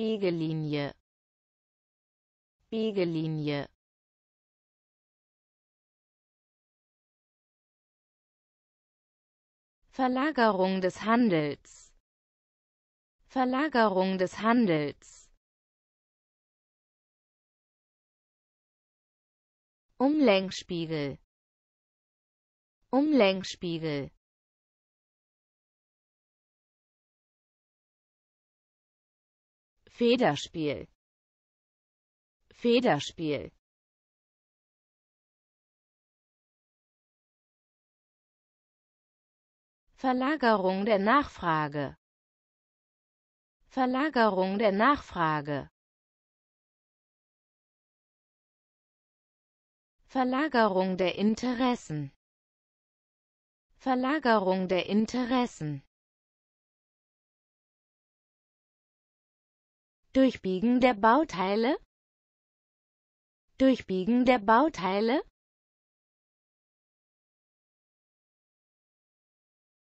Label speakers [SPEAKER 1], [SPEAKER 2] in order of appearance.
[SPEAKER 1] Biegellinie Biegellinie Verlagerung des Handels Verlagerung des Handels Umlenkspiegel Umlenkspiegel Federspiel Federspiel Verlagerung der Nachfrage Verlagerung der Nachfrage Verlagerung der Interessen Verlagerung der Interessen Durchbiegen der Bauteile Durchbiegen der Bauteile